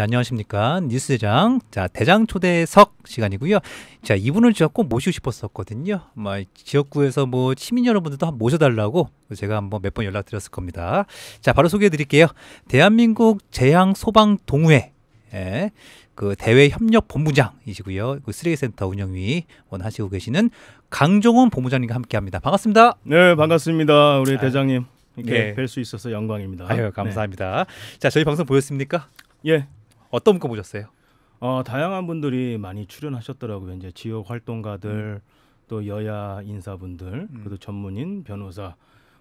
자, 안녕하십니까. 뉴스장. 자, 대장 초대석 시간이고요. 자, 이분을 제가 꼭 모시고 싶었었거든요. 막 뭐, 지역구에서 뭐 시민 여러분들도 한번 모셔달라고 제가 한번 몇 번 연락드렸을 겁니다. 자, 바로 소개해 드릴게요. 대한민국 재향 소방 동호회. 예, 그 대외 협력 본부장이시고요. 그 쓰레기 센터 운영위 원하시고 계시는 강종훈 본부장님과 함께 합니다. 반갑습니다. 네, 반갑습니다. 우리 대장님. 이렇게 예. 네. 뵐수 있어서 영광입니다. 아유, 네. 감사합니다. 네. 자, 저희 방송 보였습니까? 예, 어떤 거 보셨어요? 어, 다양한 분들이 많이 출연하셨더라고요. 이제 지역 활동가들, 음. 또 여야 인사분들, 음. 그리고 전문인, 변호사.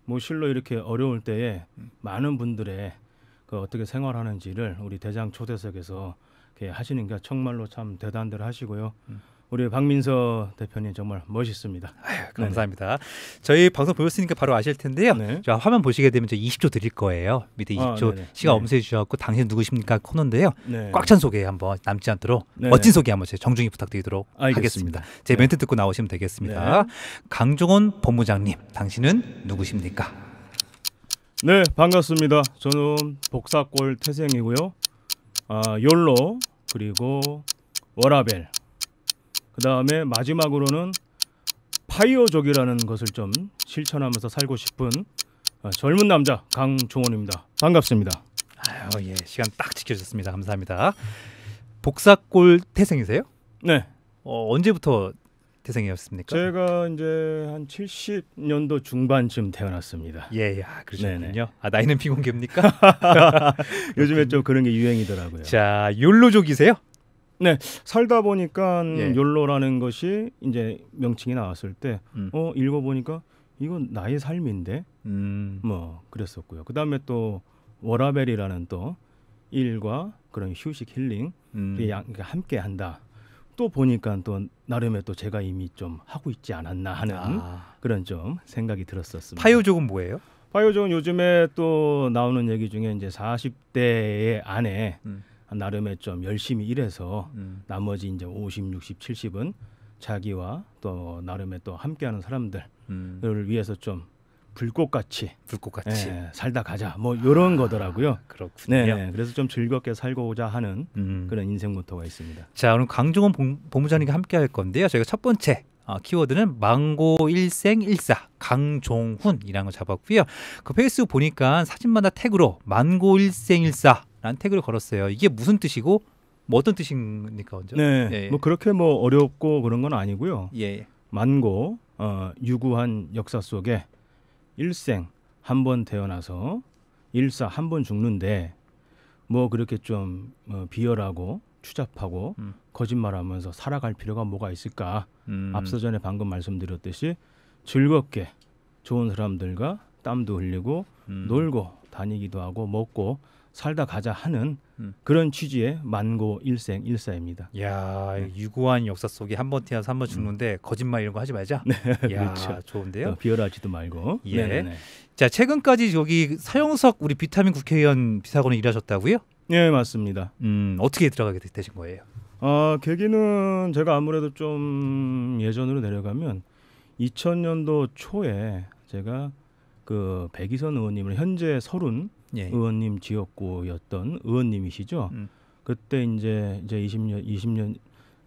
뭐 실로 이렇게 어려울 때에 음. 많은 분들의 그 어떻게 생활하는지를 우리 대장 초대석에서 이렇게 하시는 게 정말로 참 대단들 하시고요. 음. 우리 박민서 대표님 정말 멋있습니다. 아유, 네, 네. 감사합니다. 네네. 저희 방송 보셨으니까 바로 아실 텐데요. 네. 화면 보시게 되면 저 20초 드릴 거예요. 밑에 20초 아, 시간 네. 없애 주셨고 당신 누구십니까 코너인데요. 꽉 찬 소개 한번 남지 않도록 네네. 멋진 소개 한번 정중히 부탁드리도록 알겠습니다. 하겠습니다. 제 멘트 듣고 나오시면 되겠습니다. 네. 강종원 법무장님, 당신은 누구십니까? 네, 반갑습니다. 저는 복사골 태생이고요. 아, 욜로 그리고 워라벨 그 다음에 마지막으로는 파이어족이라는 것을 좀 실천하면서 살고 싶은 어, 젊은 남자 강종원입니다. 반갑습니다. 아유, 예, 시간 딱 지켜주셨습니다. 감사합니다. 복사골 태생이세요? 네. 어, 언제부터 태생이었습니까? 제가 이제 한 70년도 중반쯤 태어났습니다. 예, 예. 아, 그러군요 아, 나이는 비공개입니까? 요즘에 좀 그런 게 유행이더라고요. 자, 욜로족이세요? 네, 살다 보니까 예. 욜로라는 것이 이제 명칭이 나왔을 때, 음. 어 읽어 보니까 이건 나의 삶인데, 음. 뭐 그랬었고요. 그 다음에 또 워라벨이라는 또 일과 그런 휴식 힐링 음. 함께 한다. 또 보니까 또 나름의 또 제가 이미 좀 하고 있지 않았나 하는 아. 그런 좀 생각이 들었었습니다. 파요족은 뭐예요? 파요족은 요즘에 또 나오는 얘기 중에 이제 40대의 아내 음. 나름의 좀 열심히 일해서 음. 나머지 이제 50, 60, 70은 자기와 또 나름의 또 함께하는 사람들을 음. 위해서 좀 불꽃같이 불꽃같이 예, 살다 가자 뭐 이런 아, 거더라고요. 그렇군요. 네, 네, 그래서 좀 즐겁게 살고자 하는 음. 그런 인생 모토가 있습니다. 자, 오늘 강종원 본부장님과 함께할 건데요. 저희가 첫 번째 어, 키워드는 망고 일생 일사 강종훈이라는 걸 잡았고요. 그 페이스북 보니까 사진마다 태그로 망고 일생 일사 란 태그를 걸었어요. 이게 무슨 뜻이고 뭐 어떤 뜻입니까? 먼저? 네, 예. 뭐 그렇게 뭐 어렵고 그런 건 아니고요. 예. 만고 어, 유구한 역사 속에 일생 한 번 태어나서 일사 한 번 죽는데 뭐 그렇게 좀 어, 비열하고 추잡하고 음. 거짓말하면서 살아갈 필요가 뭐가 있을까? 음. 앞서 전에 방금 말씀드렸듯이 즐겁게 좋은 사람들과 땀도 흘리고 음. 놀고 다니기도 하고 먹고 살다 가자 하는 음. 그런 취지의 만고 일생 일사입니다. 야 네. 유구한 역사 속에 한 번태어서한번 음. 죽는데 음. 거짓말 이런 거 하지 말자. 네, 야, 그렇죠. 좋은데요. 어, 비열하지도 말고. 예. 네네네. 네, 네. 자 최근까지 여기 서영석 우리 비타민 국회의원 비서관에 일하셨다고요? 네 맞습니다. 음 어떻게 들어가게 되신 거예요? 아 계기는 제가 아무래도 좀 예전으로 내려가면 2000년도 초에 제가 그 백이선 의원님을 현재 서른 예. 의원님 지역구였던 의원님이시죠. 음. 그때 이제 이제 20년 20년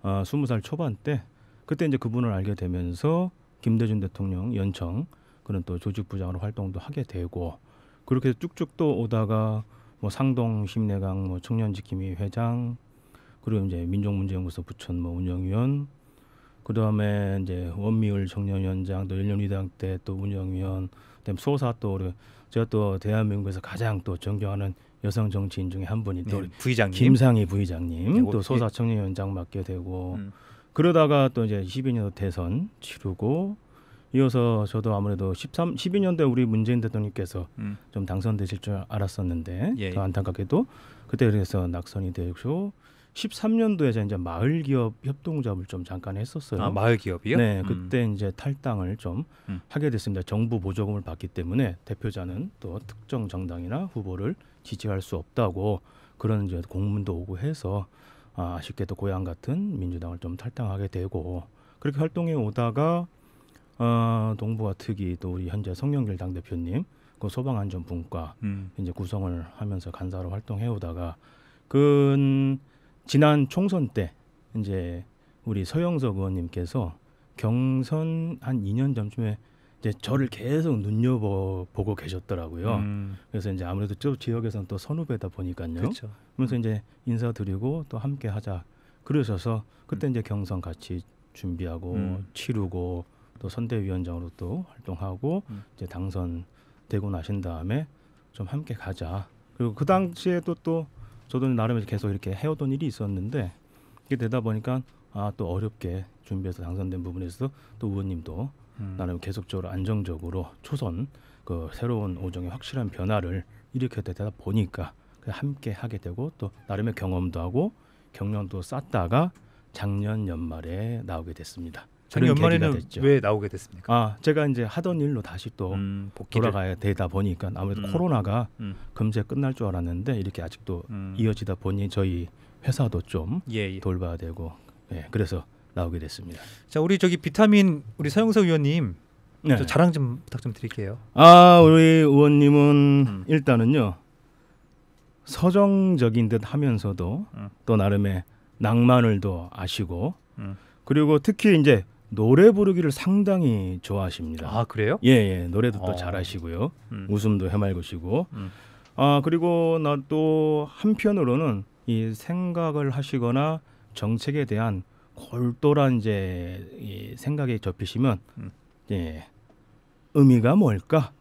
아 20살 초반 때 그때 이제 그분을 알게 되면서 김대중 대통령 연청 그런 또 조직 부장으로 활동도 하게 되고 그렇게 쭉쭉 또 오다가 뭐 상동 심내강 뭐 청년 지킴이 회장 그리고 이제 민족문제연구소 부천 뭐 운영위원 그 다음에 이제 원미울 청년위원장 또일린우당때 또 운영위원 그다음 소사 또 우리 제가 또 대한민국에서 가장 또 존경하는 여성 정치인 중에 한 분이 또 네, 부의장님 김상희 부의장님 네, 또 소사 예. 청년위원장 맡게 되고 음. 그러다가 또 이제 12년 대선 치르고 이어서 저도 아무래도 13, 12년대 우리 문재인 대통령께서 음. 좀 당선되실 줄 알았었는데 예. 더 예. 안타깝게도 그때 그래서 낙선이 되고 십삼년도에 제가 이제 마을 기업 협동조합을 좀 잠깐 했었어요. 아, 마을 기업이요? 네, 음. 그때 이제 탈당을 좀 음. 하게 됐습니다. 정부 보조금을 받기 때문에 대표자는 또 특정 정당이나 후보를 지지할 수 없다고 그런 이제 공문도 오고 해서 아, 아쉽게도 고향 같은 민주당을 좀 탈당하게 되고 그렇게 활동해 오다가 어, 동부와 특이 또 우리 현재 성영길 당 대표님 그 소방안전분과 음. 이제 구성을 하면서 간사로 활동해 오다가 근그 지난 총선 때 이제 우리 서영석 의원님께서 경선 한 2년 전쯤에 이제 저를 계속 눈여보고 보 계셨더라고요. 음. 그래서 이제 아무래도 저 지역에서는 또 선후배다 보니까요. 그쵸. 그렇죠. 그러면서 이제 인사드리고 또 함께 하자 그러셔서 그때 음. 이제 경선 같이 준비하고 음. 치르고 또 선대위원장으로 또 활동하고 음. 이제 당선되고 나신 다음에 좀 함께 가자. 그리고 그당시에 또또 또 저도 나름 계속 이렇게 해오던 일이 있었는데 이게 되다 보니까 아 또 어렵게 준비해서 당선된 부분에서 또 의원님도 음. 나름 계속적으로 안정적으로 초선 그 새로운 오정의 확실한 변화를 일으켜 되다 보니까 함께 하게 되고 또 나름의 경험도 하고 경력도 쌓다가 작년 연말에 나오게 됐습니다. 작년 연말에는 왜 나오게 됐습니까? 아 제가 이제 하던 일로 다시 또 음, 돌아가야 되다 보니까 아무래도 음. 코로나가 음. 금세 끝날 줄 알았는데 이렇게 아직도 음. 이어지다 보니 저희 회사도 좀 예, 예. 돌봐야 되고 예, 그래서 나오게 됐습니다. 자 우리 저기 비타민 우리 서영석 의원님 네. 자랑 좀 부탁 좀 드릴게요. 아 우리 의원님은 음. 일단은요 서정적인 듯 하면서도 음. 또 나름의 낭만을 더 아시고 그리고 특히 이제 노래 부르기를 상당히 좋아하십니다. 아 그래요? 예, 예 노래도 어. 잘하시고요. 음. 웃음도 해맑으시고. 음. 아 그리고 나또 한편으로는 이 생각을 하시거나 정책에 대한 골똘한 이제 이 생각에 접히시면 음. 예 의미가 뭘까?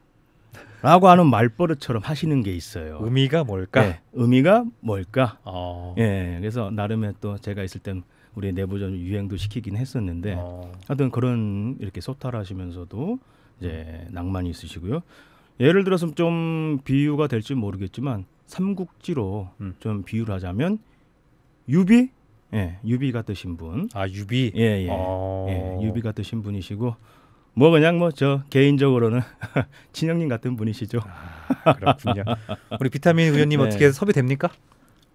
라고 하는 말버릇처럼 하시는 게 있어요. 의미가 뭘까? 예, 의미가 뭘까? 어. 예, 그래서 나름의 또 제가 있을 땐 우리 내부적인 유행도 시키긴 했었는데 어. 하여튼 그런 이렇게 소탈하시면서도 이제 낭만이 있으시고요. 예를 들어서 좀 비유가 될지 모르겠지만 삼국지로 음. 좀 비유를 하자면 유비 예, 유비 같으신 분. 아, 유비. 예, 예. 어. 예 유비 같으신 분이시고 뭐 그냥 뭐 저 개인적으로는 진영님 같은 분이시죠. 아, 그렇군요. 우리 비타민 의원님 네. 어떻게 섭외 됩니까?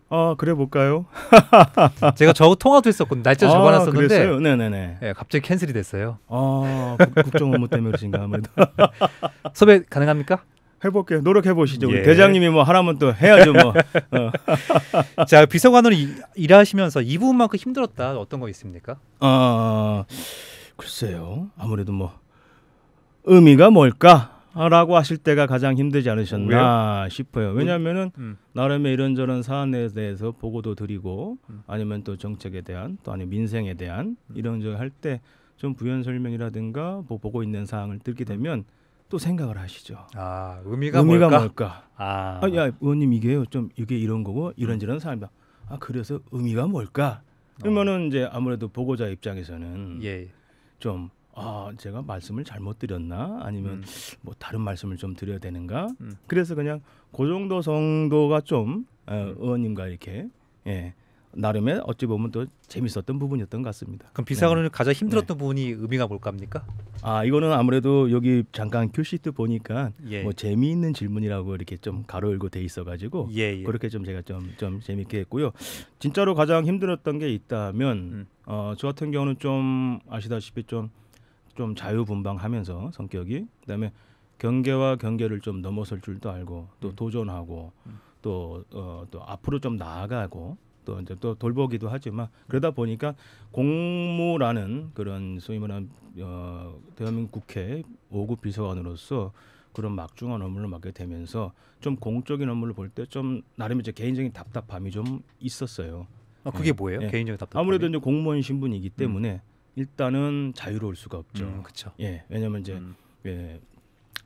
아 그래 볼까요? 제가 저거 통화도 했었고 날짜 적어놨었는데 아, 네네네. 예, 갑자기 캔슬이 됐어요. 아 국정 업무 때문에 그러신가 아무래도. 섭외 가능합니까? 해볼게요. 노력해 보시죠. 예. 대장님이 뭐 하라면 또 해야죠 뭐. 어. 자 비서관으로 일, 일하시면서 이 부분만큼 힘들었다 어떤 거 있습니까? 아 글쎄요. 아무래도 뭐 의미가 뭘까? 라고 하실 때가 가장 힘들지 않으셨나 왜요? 싶어요. 왜냐하면은 음. 음. 나름의 이런저런 사안에 대해서 보고도 드리고 음. 아니면 또 정책에 대한 또아니 민생에 대한 음. 이런저런 할 때 좀 부연 설명이라든가 뭐 보고 있는 사항을 듣게 음. 되면 또 생각을 하시죠. 아 의미가, 의미가 뭘까? 뭘까? 아, 아 의원님 이게요 좀 이게 이런 거고 음. 이런저런 사안이다. 아 그래서 의미가 뭘까? 어. 그러면은 어. 이제 아무래도 보고자 입장에서는 예. 좀아 제가 말씀을 잘못 드렸나 아니면 음. 뭐 다른 말씀을 좀 드려야 되는가 음. 그래서 그냥 그 정도 정도가 좀 어, 음. 의원님과 이렇게 예 나름의 어찌 보면 또 재밌었던 부분이었던 것 같습니다. 그럼 비사관을 네. 가장 힘들었던 네. 부분이 의미가 뭘까입니까? 아 이거는 아무래도 여기 잠깐 큐시트 보니까 예. 뭐 재미있는 질문이라고 이렇게 좀 가로열고 돼 있어가지고 예, 예. 그렇게 좀 제가 좀좀 좀 재밌게 했고요. 진짜로 가장 힘들었던 게 있다면 음. 어저 같은 경우는 좀 아시다시피 좀좀 자유분방하면서 성격이 그다음에 경계와 경계를 좀 넘어설 줄도 알고 또 음. 도전하고 음. 또, 어, 또 앞으로 좀 나아가고 또 이제 또 돌보기도 하지만 그러다 보니까 공무라는 그런 소위 말하는 어, 대한민국 국회 5급 비서관으로서 그런 막중한 업무를 맡게 되면서 좀 공적인 업무를 볼 때 좀 나름 이제 개인적인 답답함이 좀 있었어요. 아 그게 예. 뭐예요? 예. 개인적인 답답함. 아무래도 이제 공무원 신분이기 때문에 음. 일단은 자유로울 수가 없죠. 음, 그렇죠. 예, 왜냐하면 이제 음. 예,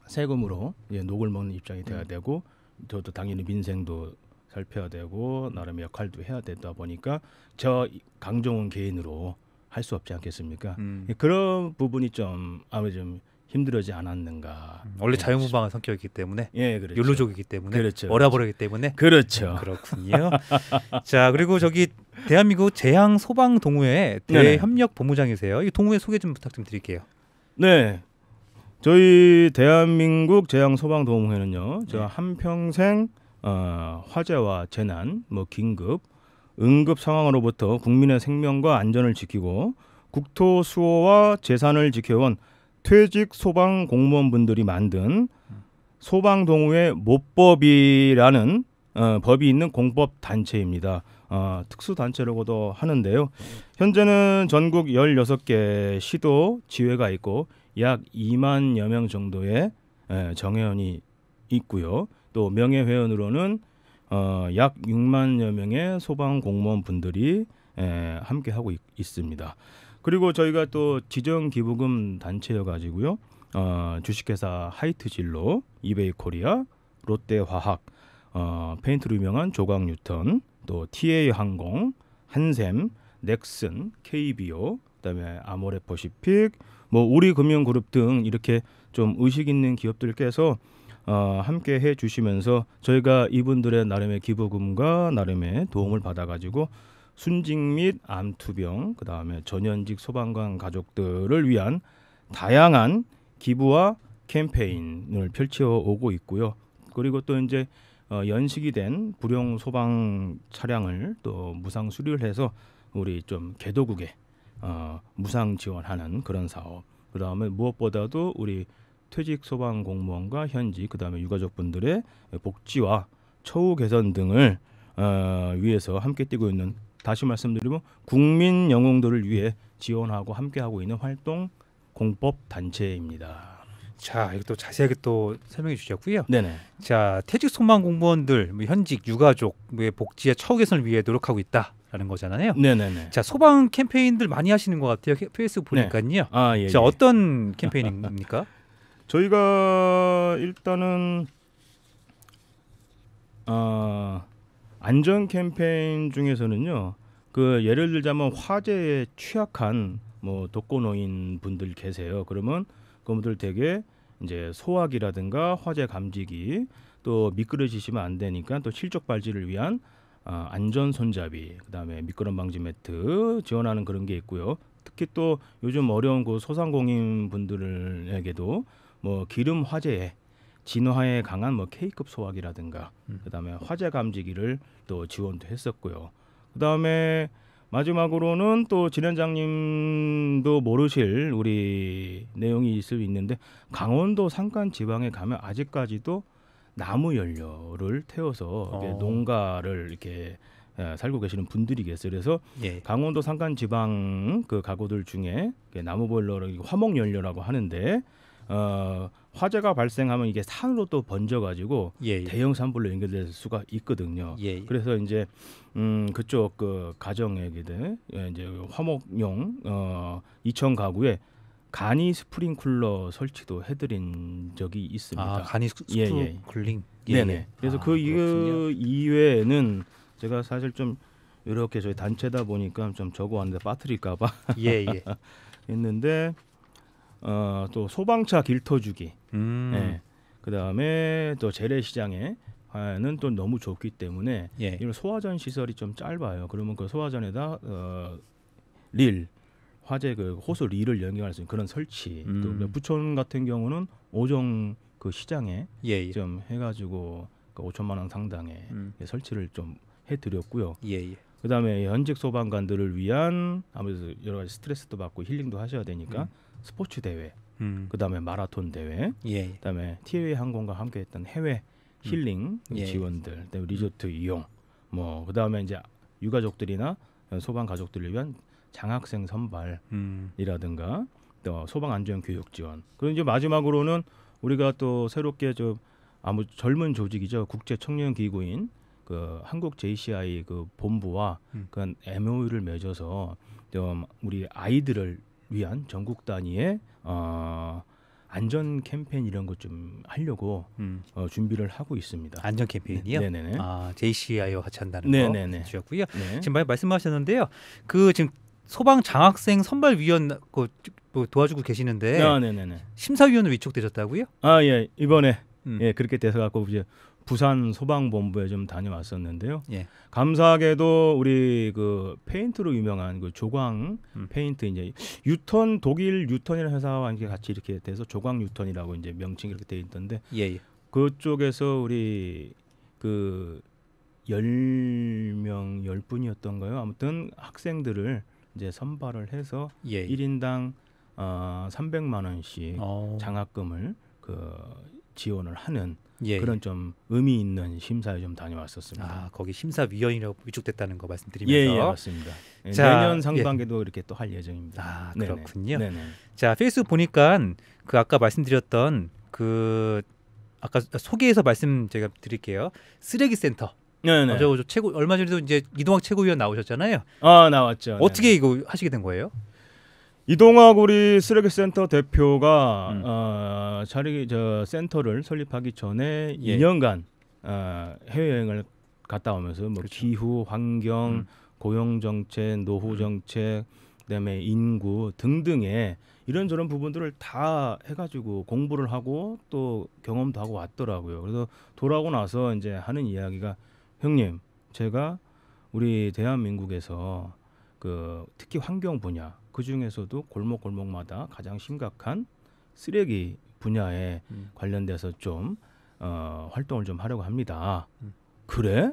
세금으로 예, 녹을 먹는 입장이 돼야 음. 되고 저도 당연히 민생도 살펴야 되고 나름의 역할도 해야 되다 보니까 저 강종원 개인으로 할 수 없지 않겠습니까? 음. 예, 그런 부분이 좀아무래좀 힘들어지 않았는가. 음, 원래 예, 자유무방한 성격이기 때문에, 예, 그렇죠. 율로족이기 때문에, 그렇죠. 얼어버리기 때문에, 그렇죠. 음, 그렇군요. 자 그리고 저기 대한민국 재향 소방 동호회 대협력 본부장이세요. 이 동호회 소개 좀 부탁 좀 드릴게요. 네. 저희 대한민국 재향 소방 동호회는요. 제가 네. 한 평생 어, 화재와 재난, 뭐 긴급, 응급 상황으로부터 국민의 생명과 안전을 지키고 국토 수호와 재산을 지켜온 퇴직 소방 공무원분들이 만든 소방 동호회 모법이라는 어, 법이 있는 공법 단체입니다. 어, 특수단체라고도 하는데요. 현재는 전국 16개 시도 지회가 있고 약 2만여 명 정도의 예, 정회원이 있고요. 또 명예회원으로는 어, 약 6만여 명의 소방 공무원 분들이 예, 함께 하고 있, 습니다 그리고 저희가 또 지정 기부금 단체여 가지고요. 어, 주식회사 하이트진로, 이베이코리아, 롯데화학, 어, 페인트로 유명한 조광 뉴턴, 또 TA 항공, 한샘, 넥슨, KBO, 그다음에 아모레퍼시픽, 뭐 우리금융그룹 등 이렇게 좀 의식 있는 기업들께서 어, 함께 해 주시면서 저희가 이분들의 나름의 기부금과 나름의 도움을 받아가지고 순직 및 암투병 그다음에 전현직 소방관 가족들을 위한 다양한 기부와 캠페인을 펼쳐 오고 있고요. 그리고 또 이제 어, 연식이 된 불용 소방 차량을 또 무상 수리를 해서 우리 좀 개도국에 어, 무상 지원하는 그런 사업. 그 다음에 무엇보다도 우리 퇴직 소방 공무원과 현지 그 다음에 유가족 분들의 복지와 처우 개선 등을 어, 위해서 함께 뛰고 있는 다시 말씀드리면 국민 영웅들을 위해 지원하고 함께하고 있는 활동 공법 단체입니다. 자, 이것도 자세하게 또 설명해 주셨고요. 네네. 자, 퇴직 소망 공무원들, 뭐 현직, 유가족, 의복지의 처우 개선을 위해 노력하고 있다. 라는 거잖아요. 네네네. 자 소방 캠페인들 많이 하시는 것 같아요. 페이스 북 보니까요. 네. 아 예. 자 예. 어떤 캠페인입니까? 저희가 일단은 어, 안전 캠페인 중에서는요. 그 예를 들자면 화재에 취약한 뭐 독거노인 분들 계세요. 그러면 그분들 되게 이제 소화기라든가 화재 감지기 또 미끄러지시면 안 되니까 또 실적 발지를 위한 아, 안전 손잡이 그다음에 미끄럼 방지 매트 지원하는 그런 게 있고요. 특히 또 요즘 어려운 그 소상공인 분들에게도 뭐 기름 화재에 진화에 강한 뭐 K급 소화기라든가 음. 그다음에 화재 감지기를 또 지원도 했었고요. 그다음에 마지막으로는 또 진현장님도 모르실 우리 내용이 있을 수 있는데 강원도 산간 지방에 가면 아직까지도 나무 연료를 태워서 어. 농가를 이렇게 살고 계시는 분들이 계세요. 그래서 예. 강원도 산간 지방 그 가구들 중에 나무 보일러를 화목 연료라고 하는데 어, 화재가 발생하면 이게 산으로 또 번져가지고 예예. 예. 대형 산불로 연결될 수가 있거든요. 예예. 예. 그래서 이제 음 그쪽 그 가정에게들 예, 이제 화목용 어 2천 가구에 간이 스프링쿨러 설치도 해드린 적이 있습니다. 아, 간이 스프링쿨링. 예, 예. 네네. 그래서 아, 그 그렇군요. 이외에는 제가 사실 좀 이렇게 저희 단체다 보니까 좀 적어왔는데 빠뜨릴까봐. 예예. 했는데 어, 또 소방차 길터주기, 음. 예. 그 다음에 또 재래시장에 하는 또 너무 좁기 때문에 예. 이런 소화전 시설이 좀 짧아요. 그러면 그 소화전에다 어, 릴 화재 그 호수 릴을 연결할 수 있는 그런 설치. 음. 또부촌 같은 경우는 오정 그 시장에 예예. 예. 좀 해가지고 그 5천만 원 상당의 음. 그 설치를 좀 해드렸고요. 예예. 예. 그다음에 현직 소방관들을 위한 아무래도 여러 가지 스트레스도 받고 힐링도 하셔야 되니까 음. 스포츠 대회, 음. 그다음에 마라톤 대회, 예. 그다음에 티웨이 항공과 함께했던 해외 음. 힐링 음. 지원들, 예. 그다음에 음. 리조트 이용, 뭐 그다음에 이제 유가족들이나 소방 가족들을 위한 장학생 선발이라든가 음. 또 소방 안전 교육 지원. 그리고 이제 마지막으로는 우리가 또 새롭게 좀 아무 젊은 조직이죠 국제 청년 기구인 그 한국 JCI 그 본부와 음. 그 MOU를 맺어서 좀 우리 아이들을 위한 전국 단위의 어, 안전 캠페인 이런 것좀 하려고 음. 어, 준비를 하고 있습니다. 안전 캠페인이요? 네, 네네. 아 JCI와 같이 한다는 네네네. 거 주셨고요. 네. 지금 말씀하셨는데요. 그 지금 소방 장학생 선발 위원 그 뭐 도와주고 계시는데 아, 심사위원으로 위촉되셨다고요? 아 예, 이번에 음. 예 그렇게 돼서 갖고 이제 부산 소방본부에 좀 다녀왔었는데요. 예. 감사하게도 우리 그 페인트로 유명한 그 조광 음. 페인트 이제 유턴 독일 유턴이라는 회사와 이렇 같이 이렇게 돼서 조광 유턴이라고 이제 명칭이 이렇게 돼 있던데 예. 예. 그쪽에서 우리 그 열 명 열 분이었던가요? 아무튼 학생들을 이제 선발을 해서 예예. 1인당 예. 어 300만 원씩 오. 어. 장학금을 그 지원을 하는 예. 그런 예. 좀 의미 있는 심사에 좀 다녀왔었습니다. 아, 거기 심사위원이라고 위촉됐다는 거 말씀드리면서. 예, 예 맞습니다. 예, 자, 내년 예. 상반기도 이렇게 또 할 예정입니다. 아, 그렇군요. 네네. 네네. 자, 페이스 보니까 그 아까 말씀드렸던 그 아까 소개해서 말씀 제가 드릴게요. 쓰레기 센터. 네네. 저, 최고 얼마 전에도 이제 이동학 최고위원 나오셨잖아요. 아, 나왔죠. 어떻게 네네. 이거 하시게 된 거예요? 이동학 우리 쓰레기센터 대표가 음. 어, 자리 저 센터를 설립하기 전에 예. 2년간 어, 해외 여행을 갔다 오면서 뭐 그렇죠. 기후, 환경, 음. 고용 정책, 노후 음. 정책, 그다음에 인구 등등의 이런저런 부분들을 다 해가지고 공부를 하고 또 경험도 하고 왔더라고요. 그래서 돌아오고 나서 이제 하는 이야기가 형님 제가 우리 대한민국에서 그 특히 환경 분야 그 중에서도 골목 골목마다 가장 심각한 쓰레기 분야에 음. 관련돼서 좀 어, 활동을 좀 하려고 합니다. 음. 그래?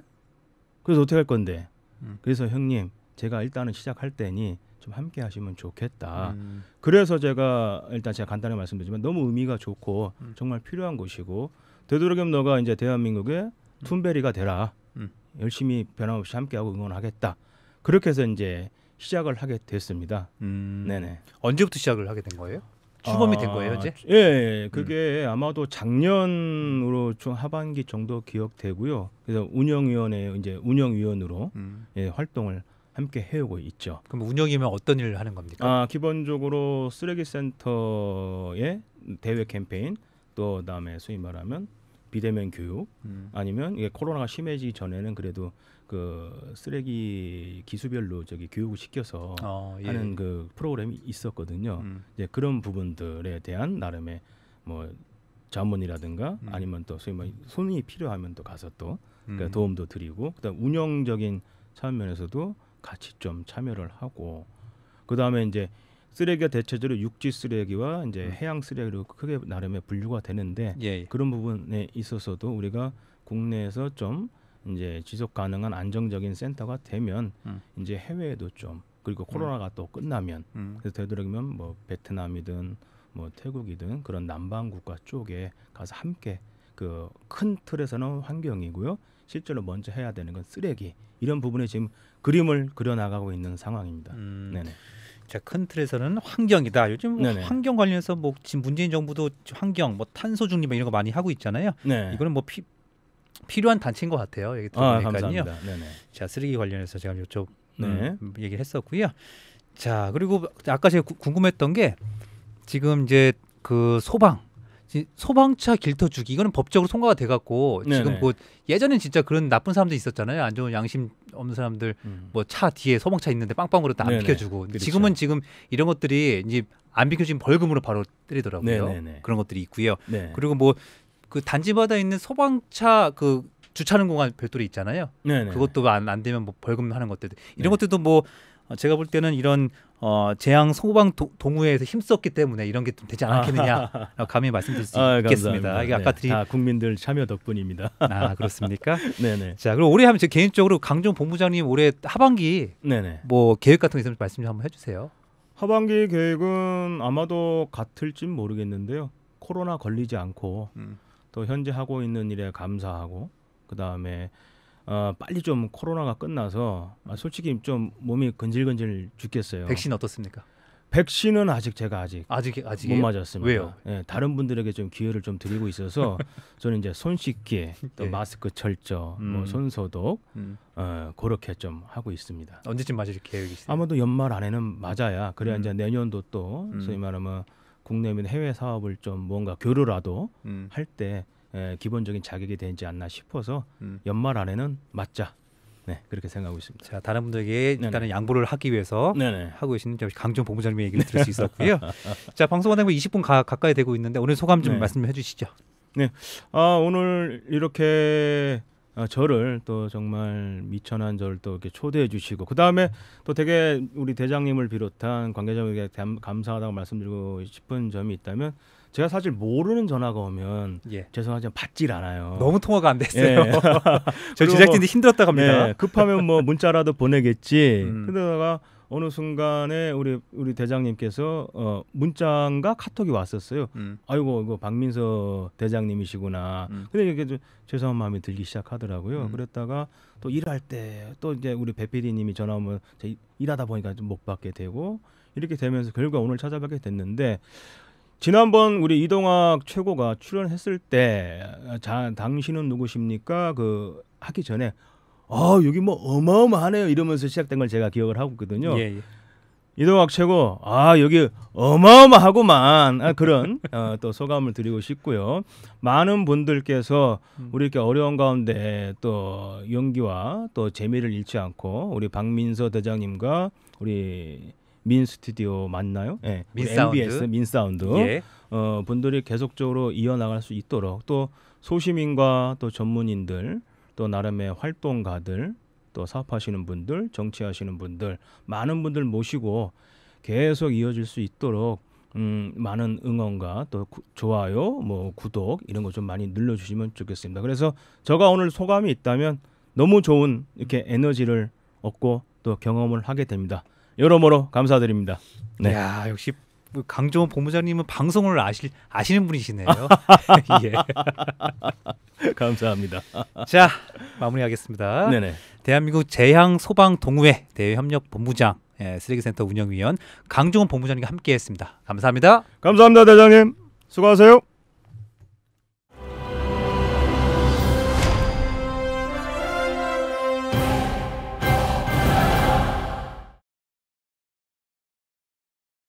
그래서 어떻게 할 건데? 음. 그래서 형님 제가 일단은 시작할 때니 좀 함께 하시면 좋겠다. 음. 그래서 제가 일단 제가 간단히 말씀드리지만 너무 의미가 좋고 음. 정말 필요한 곳이고 되도록이면 너가 이제 대한민국의 음. 툰베리가 되라. 열심히 변함없이 함께하고 응원하겠다. 그렇게 해서 이제 시작을 하게 됐습니다. 음. 네네. 언제부터 시작을 하게 된 거예요? 출범이 아, 된 거예요, 이제? 아, 예, 예. 음. 그게 음. 아마도 작년으로 중 하반기 정도 기억되고요. 그래서 운영위원회 이제 운영위원으로 음. 예, 활동을 함께 해오고 있죠. 그럼 운영이면 어떤 일을 하는 겁니까? 아, 기본적으로 쓰레기센터의 대외 캠페인, 또 다음에 소위 말하면 비대면 교육, 음. 아니면 이게 코로나가 심해지기 전에는 그래도 그 쓰레기 기수별로 저기 교육을 시켜서 어, 예. 하는 그 프로그램이 있었거든요. 음. 이제 그런 부분들에 대한 나름의 뭐 자문이라든가 음. 아니면 또 소위 뭐 손이 필요하면 또 가서 또 그러니까 음. 도움도 드리고 그다음 운영적인 차원면에서도 같이 좀 참여를 하고 그다음에 이제 쓰레기가 대체적으로 육지 쓰레기와 이제 음. 해양 쓰레기로 크게 나름의 분류가 되는데 예. 예. 그런 부분에 있어서도 우리가 국내에서 좀 이제 지속 가능한 안정적인 센터가 되면 음. 이제 해외에도 좀 그리고 음. 코로나가 음. 또 끝나면 음. 그래서 되도록이면 뭐 베트남이든 뭐 태국이든 그런 남방 국가 쪽에 가서 함께 그 큰 틀에서는 환경이고요. 실제로 먼저 해야 되는 건 쓰레기 이런 부분에 지금 그림을 그려나가고 있는 상황입니다. 음. 네네. 자, 큰 틀에서는 환경이다. 요즘 뭐 네네. 환경 관련해서 뭐 지금 문재인 정부도 환경, 뭐 탄소 중립 이런 거 많이 하고 있잖아요. 네. 이거는 뭐 피, 필요한 단체인 것 같아요. 여기 아, 들어보니까요. 아, 자 쓰레기 관련해서 제가 여쭤 음, 네. 음, 얘기했었고요. 를자 그리고 아까 제가 구, 궁금했던 게 지금 이제 그 소방 소방차 길터 주기 이거는 법적으로 통과가 돼 갖고 지금 뭐 예전엔 진짜 그런 나쁜 사람들 있었잖아요 안 좋은 양심 없는 사람들 음. 뭐차 뒤에 소방차 있는데 빵빵으로 다안 비켜주고 그렇죠. 지금은 지금 이런 것들이 이제 안비켜진 벌금으로 바로 때리더라고요 네네네. 그런 것들이 있고요 네. 그리고 뭐그 단지마다 있는 소방차 그 주차하는 공간 별도로 있잖아요. 네네. 그것도 안, 안 되면 뭐 벌금 하는 것들 이런 네. 것들도 뭐 어, 제가 볼 때는 이런 어, 재앙 소방 도, 동호회에서 힘썼기 때문에 이런 게좀 되지 않았겠느냐 감히 말씀드릴 수 아, 있겠습니다. 이게 아까 네. 드린 네. 아, 국민들 참여 덕분입니다. 아 그렇습니까? 네네. 자 그럼 올해 하면 개인적으로 강종 본부장님 올해 하반기 네네. 뭐 계획 같은 거 있으면 말씀 좀 한번 해주세요. 하반기 계획은 아마도 같을진 모르겠는데요. 코로나 걸리지 않고 음. 또 현재 하고 있는 일에 감사하고 그 다음에 어, 빨리 좀 코로나가 끝나서 아, 솔직히 좀 몸이 근질근질 죽겠어요. 백신 어떻습니까? 백신은 아직 제가 아직 아직 아직 못 맞았습니다. 왜요? 예, 다른 분들에게 좀 기회를 좀 드리고 있어서 저는 이제 손 씻기, 또 예. 마스크 철저, 뭐 음. 뭐손 소독 음. 어, 그렇게 좀 하고 있습니다. 언제쯤 맞을 계획이시죠? 아마도 연말 안에는 맞아야 그래야 음. 이제 내년도 또 음. 소위 말하면 국내 및 해외 사업을 좀 뭔가 교류라도 음. 할때 예, 기본적인 자격이 되지 않나 싶어서 음. 연말 안에는 맞자. 네 그렇게 생각하고 있습니다. 자 다른 분들에게 일단은 양보를 하기 위해서 네네. 하고 계시는 강준 본부장님의 얘기를 들을 수 있었고요. 자 방송 한다면 20분 가, 까이 되고 있는데 오늘 소감 좀 네. 말씀해 주시죠. 네, 아 오늘 이렇게 저를 어, 또 정말 미천한 저를 또 이렇게 초대해 주시고 그 다음에 또 되게 우리 대장님을 비롯한 관계자분에게 감사하다고 말씀드리고 싶은 점이 있다면 제가 사실 모르는 전화가 오면 예. 죄송하지만 받질 않아요. 너무 통화가 안 됐어요. 예. 저 제작진이 뭐 힘들었다고 합니다. 예. 급하면 뭐 문자라도 보내겠지. 음. 그러다가 어느 순간에 우리 우리 대장님께서 어, 문자인가 카톡이 왔었어요. 음. 아이고 이거 박민서 대장님이시구나. 음. 근데 이게 좀 죄송한 마음이 들기 시작하더라고요. 음. 그랬다가 또 일할 때 또 이제 우리 배필이님이 전화 오면 일하다 보니까 좀못 받게 되고 이렇게 되면서 결과 오늘 찾아뵙게 됐는데 지난번 우리 이동학 최고가 출연했을 때 자, 당신은 누구십니까? 그 하기 전에 아 여기 뭐 어마어마하네요 이러면서 시작된 걸 제가 기억을 하고 있거든요. 예, 예. 이동학 최고 아 여기 어마어마하고만 아, 그런 어, 또 소감을 드리고 싶고요. 많은 분들께서 음. 우리 이렇게 어려운 가운데 또 용기와 또 재미를 잃지 않고 우리 박민서 대장님과 우리 민 스튜디오 맞나요? 예. 네. 민사운드. MBS 민사운드 예. 어, 분들이 계속적으로 이어나갈 수 있도록 또 소시민과 또 전문인들 또 나름의 활동가들 또 사업하시는 분들 정치하시는 분들 많은 분들 모시고 계속 이어질 수 있도록 음, 많은 응원과 또 구, 좋아요, 뭐 구독 이런 거 좀 많이 눌러주시면 좋겠습니다. 그래서 제가 오늘 소감이 있다면 너무 좋은 이렇게 에너지를 얻고 또 경험을 하게 됩니다. 여러모로 감사드립니다. 네. 야 역시 그 강정호 본부장님은 방송을 아실 아시는 분이시네요. 예. 감사합니다. 자 마무리하겠습니다. 네네. 대한민국 재향 소방 동호회 대외협력 본부장 예, 쓰레기센터 운영위원 강종원 본부장님과 함께했습니다. 감사합니다. 감사합니다, 대장님. 수고하세요.